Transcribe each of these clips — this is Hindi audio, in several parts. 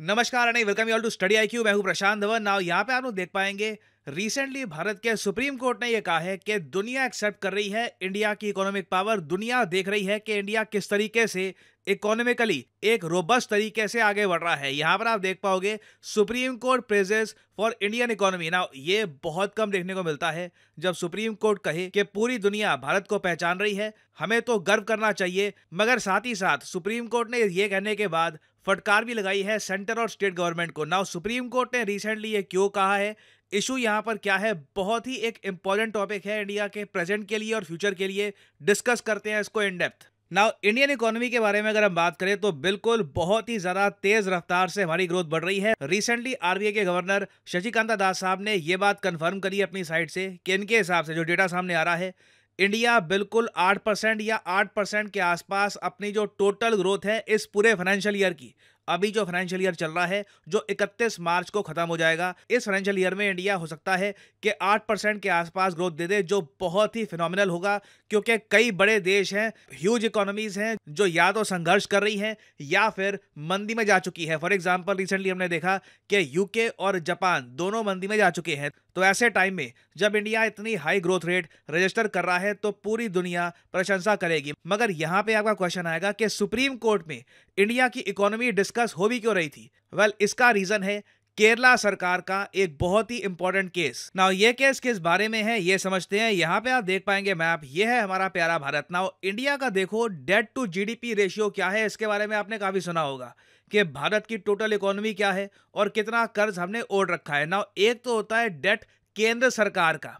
नमस्कार and welcome you all to study IQ मैं हूं प्रशांत धवन नाउ यहां पे आप लोग देख पाएंगे रिसेंटली भारत के सुप्रीम कोर्ट ने यह कहा है कि दुनिया एक्सेप्ट कर रही है इंडिया की इकोनॉमिक पावर दुनिया देख रही है कि इंडिया किस तरीके से इकोनॉमिकली एक रोबस्ट तरीके से आगे बढ़ रहा है यहां पर आप देख पाओगे supreme court praises for Indian economy ना ये बहुत कम देखने को मिलता है जब सुप्रीम कोर्ट कहे कि पूरी दुनिया भारत को पहचान रही है हमें तो गर्व करना चाहिए मगर साथ ही साथ सुप्रीम कोर्ट ने ये कहने के बाद फटकार भी लगाई है सेंटर और स्टेट गवर्नमेंट को नाउ सुप्रीम कोर्ट ने रिसेंटली ये क्यों कहा है इशू यहाँ पर क्या है बहुत ही एक इंपॉर्टेंट टॉपिक है इंडिया के प्रेजेंट के लिए और फ्यूचर के लिए डिस्कस करते हैं इसको in depth now Indian economy के बारे में अगर हम बात करें तो बिल्कुल बहुत ही ज्यादा तेज रफ्तार से हमारी ग्रोथ बढ़ रही है रिसेंटली आरबीआई के गवर्नर शशिकांता दास साहब ने ये बात कंफर्म करी अपनी साइड से कि इनके हिसाब से जो डेटा सामने आ रहा है इंडिया बिल्कुल 8 परसेंट या 8 परसेंट के आसपास अपनी जो टोटल ग्रोथ है इस पूरे फाइनेंशियल ईयर की अभी जो फाइनेंशियल ईयर चल रहा है जो 31 मार्च को खत्म हो जाएगा इस फाइनेंशियल ईयर में इंडिया हो सकता है कि 8 परसेंट के आसपास ग्रोथ दे दे जो बहुत ही फिनोमिनल होगा क्योंकि कई बड़े देश हैं ह्यूज इकोनॉमीज हैं जो या तो संघर्ष कर रही हैं या फिर मंदी में जा चुकी है फॉर एग्जाम्पल रिसेंटली हमने देखा कि यूके और जापान दोनों मंदी में जा चुके हैं तो ऐसे टाइम में जब इंडिया इतनी हाई ग्रोथ रेट रजिस्टर कर रहा है तो पूरी दुनिया प्रशंसा करेगी मगर यहाँ पे आपका क्वेश्चन आएगा कि सुप्रीम कोर्ट में इंडिया की इकोनॉमी डिस्क डिस्कस हो भी क्यों रही थी वेल well, इसका रीजन है केरला सरकार का एक बहुत ही इंपॉर्टेंट केस नाउ ये केस किस बारे में है ये समझते हैं यहाँ पे आप देख पाएंगे मैप ये है हमारा प्यारा भारत नाउ इंडिया का देखो डेट टू जीडीपी रेशियो क्या है इसके बारे में आपने काफी सुना होगा कि भारत की टोटल इकोनॉमी क्या है और कितना कर्ज हमने ओढ़ रखा है नाउ एक तो होता है डेट केंद्र सरकार का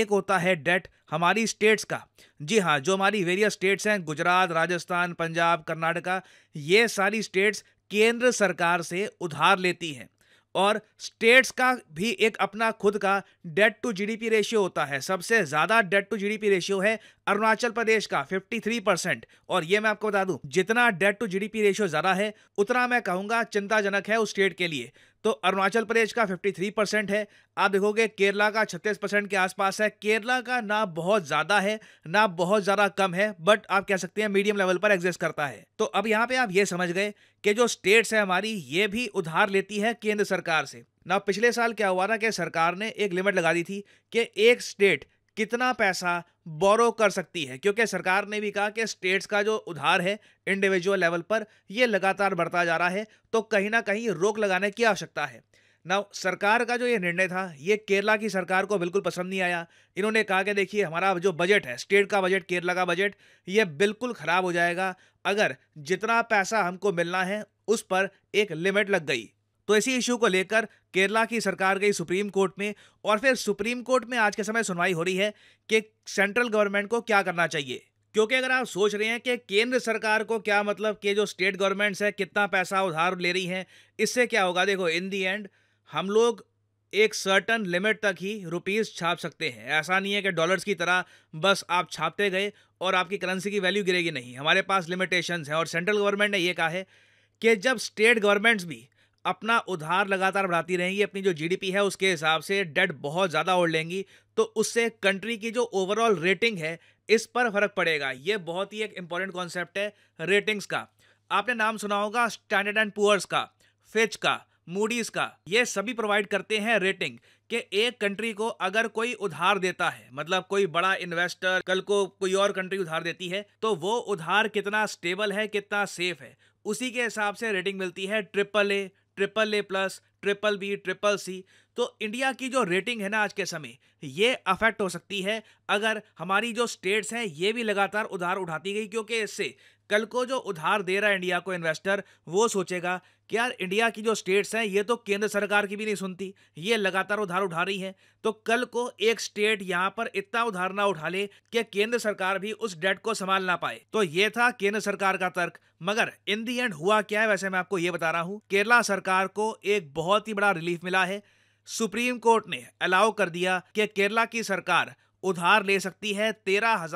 एक होता है डेट हमारी स्टेट्स का जी हाँ जो हमारी वेरियस स्टेट्स हैं गुजरात राजस्थान पंजाब कर्नाटका ये सारी स्टेट्स केंद्र सरकार से उधार लेती है और स्टेट्स का भी एक अपना खुद का डेट टू जीडीपी रेशियो होता है सबसे ज़्यादा डेट टू जीडीपी रेशियो है अरुणाचल प्रदेश का 53 परसेंट और ये मैं आपको बता दूं जितना डेट टू जीडीपी रेशियो ज़्यादा है उतना मैं कहूंगा चिंताजनक है उस स्टेट के लिए तो अरुणाचल प्रदेश का 53 परसेंट है आप देखोगे केरला का 36 परसेंट के आसपास है केरला का ना बहुत ज़्यादा है ना बहुत ज़्यादा कम है बट आप कह सकते हैं मीडियम लेवल पर एग्जिस्ट करता है तो अब यहाँ पे आप ये समझ गए कि जो स्टेट्स है हमारी ये भी उधार लेती है केंद्र सरकार से ना पिछले साल क्या हुआ था कि सरकार ने एक लिमिट लगा दी थी कि एक स्टेट कितना पैसा बोरो कर सकती है क्योंकि सरकार ने भी कहा कि स्टेट्स का जो उधार है इंडिविजुअल लेवल पर यह लगातार बढ़ता जा रहा है तो कहीं ना कहीं रोक लगाने की आवश्यकता है ना सरकार का जो ये निर्णय था ये केरला की सरकार को बिल्कुल पसंद नहीं आया इन्होंने कहा कि देखिए हमारा जो बजट है स्टेट का बजट केरला का बजट ये बिल्कुल ख़राब हो जाएगा अगर जितना पैसा हमको मिलना है उस पर एक लिमिट लग गई तो इसी इशू को लेकर केरला की सरकार गई सुप्रीम कोर्ट में और फिर सुप्रीम कोर्ट में आज के समय सुनवाई हो रही है कि सेंट्रल गवर्नमेंट को क्या करना चाहिए क्योंकि अगर आप सोच रहे हैं कि केंद्र सरकार को क्या मतलब कि जो स्टेट गवर्नमेंट्स है कितना पैसा उधार ले रही हैं इससे क्या होगा देखो इन दी एंड हम लोग एक सर्टन लिमिट तक ही रुपीज़ छाप सकते हैं ऐसा नहीं है कि डॉलर्स की तरह बस आप छापते गए और आपकी करेंसी की वैल्यू गिरेगी नहीं हमारे पास लिमिटेशंस हैं और सेंट्रल गवर्नमेंट ने ये कहा है कि जब स्टेट गवर्नमेंट्स भी अपना उधार लगातार बढ़ाती रहेंगी अपनी जो जीडीपी है उसके हिसाब से डेट बहुत ज़्यादा ओढ़ लेंगी तो उससे कंट्री की जो ओवरऑल रेटिंग है इस पर फर्क पड़ेगा ये बहुत ही एक इंपॉर्टेंट कॉन्सेप्ट है रेटिंग्स का आपने नाम सुना होगा स्टैंडर्ड एंड पुअर्स का फिच का मूडीज का ये सभी प्रोवाइड करते हैं रेटिंग कि एक कंट्री को अगर कोई उधार देता है मतलब कोई बड़ा इन्वेस्टर कल को कोई और कंट्री उधार देती है तो वो उधार कितना स्टेबल है कितना सेफ है उसी के हिसाब से रेटिंग मिलती है triple A triple A plus triple B triple C तो इंडिया की जो रेटिंग है ना आज के समय ये अफेक्ट हो सकती है अगर हमारी जो स्टेट्स हैं ये भी लगातार उधार उठाती गई क्योंकि इससे कल को जो उधार दे रहा है इंडिया को इन्वेस्टर वो सोचेगा कि यार इंडिया की जो स्टेट्स हैं ये तो केंद्र सरकार की भी नहीं सुनती ये लगातार उधार उठा रही हैं तो कल को एक स्टेट यहाँ पर इतना उधार ना उठा ले कि केंद्र सरकार भी उस डेट को संभाल ना पाए तो ये था केंद्र सरकार का तर्क मगर इन दी एंड हुआ क्या है वैसे मैं आपको ये बता रहा हूँ केरला सरकार को एक बहुत ही बड़ा रिलीफ मिला है सुप्रीम कोर्ट ने अलाउ कर दिया कि केरला की सरकार उधार ले सकती है तेरह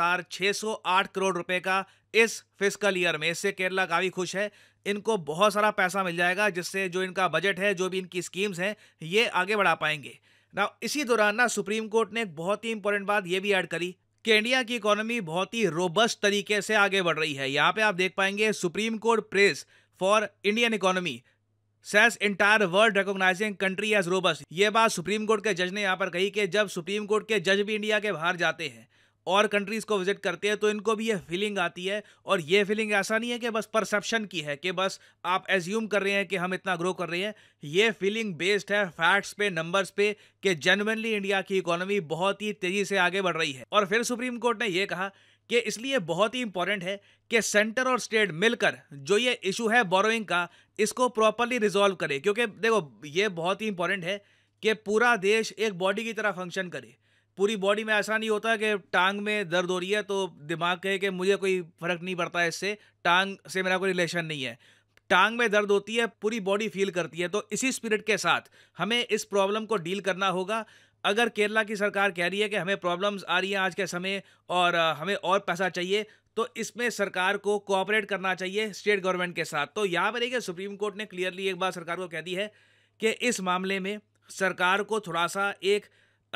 करोड़ रुपए का इस फिस्कल ईयर में इससे केरला काफ़ी खुश है इनको बहुत सारा पैसा मिल जाएगा जिससे जो इनका बजट है जो भी इनकी स्कीम्स हैं ये आगे बढ़ा पाएंगे ना इसी दौरान ना सुप्रीम कोर्ट ने एक बहुत ही इंपॉर्टेंट बात ये भी ऐड करी कि इंडिया की इकोनॉमी बहुत ही रोबस्ट तरीके से आगे बढ़ रही है यहाँ पे आप देख पाएंगे supreme court press for Indian economy says entire world recognising country as robust ये बात सुप्रीम कोर्ट के जज ने यहाँ पर कही कि जब सुप्रीम कोर्ट के जज भी इंडिया के बाहर जाते हैं और कंट्रीज़ को विजिट करते हैं तो इनको भी ये फीलिंग आती है और ये फीलिंग ऐसा नहीं है कि बस परसेप्शन की है कि बस आप एज्यूम कर रहे हैं कि हम इतना ग्रो कर रहे हैं ये फीलिंग बेस्ड है फैक्ट्स पे नंबर्स पे कि जेनुनली इंडिया की इकोनॉमी बहुत ही तेज़ी से आगे बढ़ रही है और फिर सुप्रीम कोर्ट ने यह कहा कि इसलिए बहुत ही इंपॉर्टेंट है कि सेंटर और स्टेट मिलकर जो ये इशू है बोरोइंग का इसको प्रॉपरली रिजॉल्व करे क्योंकि देखो ये बहुत ही इंपॉर्टेंट है कि पूरा देश एक बॉडी की तरह फंक्शन करे पूरी बॉडी में ऐसा नहीं होता कि टांग में दर्द हो रही है तो दिमाग कहे कि मुझे कोई फ़र्क नहीं पड़ता है इससे टांग से मेरा कोई रिलेशन नहीं है टांग में दर्द होती है पूरी बॉडी फील करती है तो इसी स्पिरिट के साथ हमें इस प्रॉब्लम को डील करना होगा अगर केरला की सरकार कह रही है कि हमें प्रॉब्लम्स आ रही हैं आज के समय और हमें और पैसा चाहिए तो इसमें सरकार को कोऑपरेट करना चाहिए स्टेट गवर्नमेंट के साथ तो यहाँ पर एक सुप्रीम कोर्ट ने क्लियरली एक बार सरकार को कह दी है कि इस मामले में सरकार को थोड़ा सा एक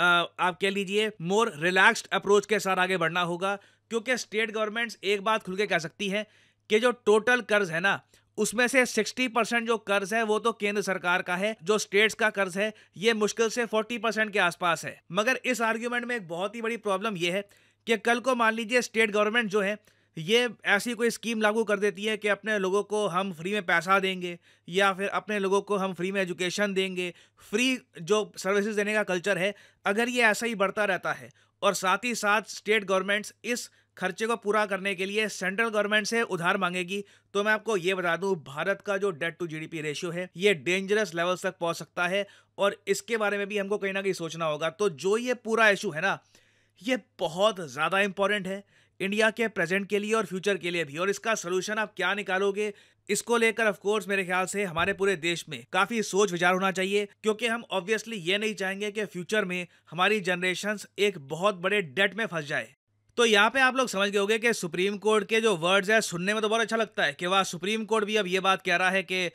आप कह लीजिए मोर रिलैक्स्ड अप्रोच के साथ आगे बढ़ना होगा क्योंकि स्टेट गवर्नमेंट्स एक बात खुल के कह सकती है कि जो टोटल कर्ज है ना उसमें से 60 परसेंट जो कर्ज है वो तो केंद्र सरकार का है जो स्टेट्स का कर्ज है ये मुश्किल से 40 परसेंट के आसपास है मगर इस आर्ग्यूमेंट में एक बहुत ही बड़ी प्रॉब्लम ये है कि कल को मान लीजिए स्टेट गवर्नमेंट जो है ये ऐसी कोई स्कीम लागू कर देती है कि अपने लोगों को हम फ्री में पैसा देंगे या फिर अपने लोगों को हम फ्री में एजुकेशन देंगे फ्री जो सर्विसेज देने का कल्चर है अगर ये ऐसा ही बढ़ता रहता है और साथ ही साथ स्टेट गवर्नमेंट्स इस खर्चे को पूरा करने के लिए सेंट्रल गवर्नमेंट से उधार मांगेगी तो मैं आपको ये बता दूं भारत का जो डेट टू जीडीपी रेशियो है ये डेंजरस लेवल्स तक पहुंच सकता है और इसके बारे में भी हमको कहीं ना कहीं सोचना होगा तो जो ये पूरा इशू है ना ये बहुत ज़्यादा इंपॉर्टेंट है इंडिया के प्रेजेंट के लिए और फ्यूचर के लिए भी और इसका सोल्यूशन आप क्या निकालोगे इसको लेकर ऑफ कोर्स मेरे ख्याल से हमारे पूरे देश में काफी सोच विचार होना चाहिए क्योंकि हम ऑब्वियसली ये नहीं चाहेंगे कि फ्यूचर में हमारी जनरेशन एक बहुत बड़े डेट में फंस जाए तो यहाँ पे आप लोग समझ गए होंगे कि सुप्रीम कोर्ट के जो वर्ड्स है सुनने में तो बहुत अच्छा लगता है कि वह सुप्रीम कोर्ट भी अब ये बात कह रहा है कि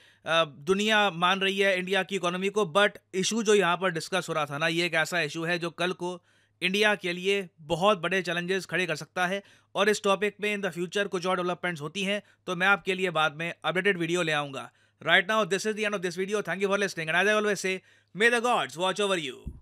दुनिया मान रही है इंडिया की इकोनॉमी को बट इशू जो यहाँ पर डिस्कस हो रहा था ना ये एक ऐसा इशू है जो कल को इंडिया के लिए बहुत बड़े चैलेंजेस खड़े कर सकता है और इस टॉपिक में इन द फ्यूचर कुछ और डेवलपमेंट्स होती हैं तो मैं आपके लिए बाद में अपडेटेड वीडियो ले आऊँगा right now this is the end of this video thank you for listening and as I always say may the gods watch over you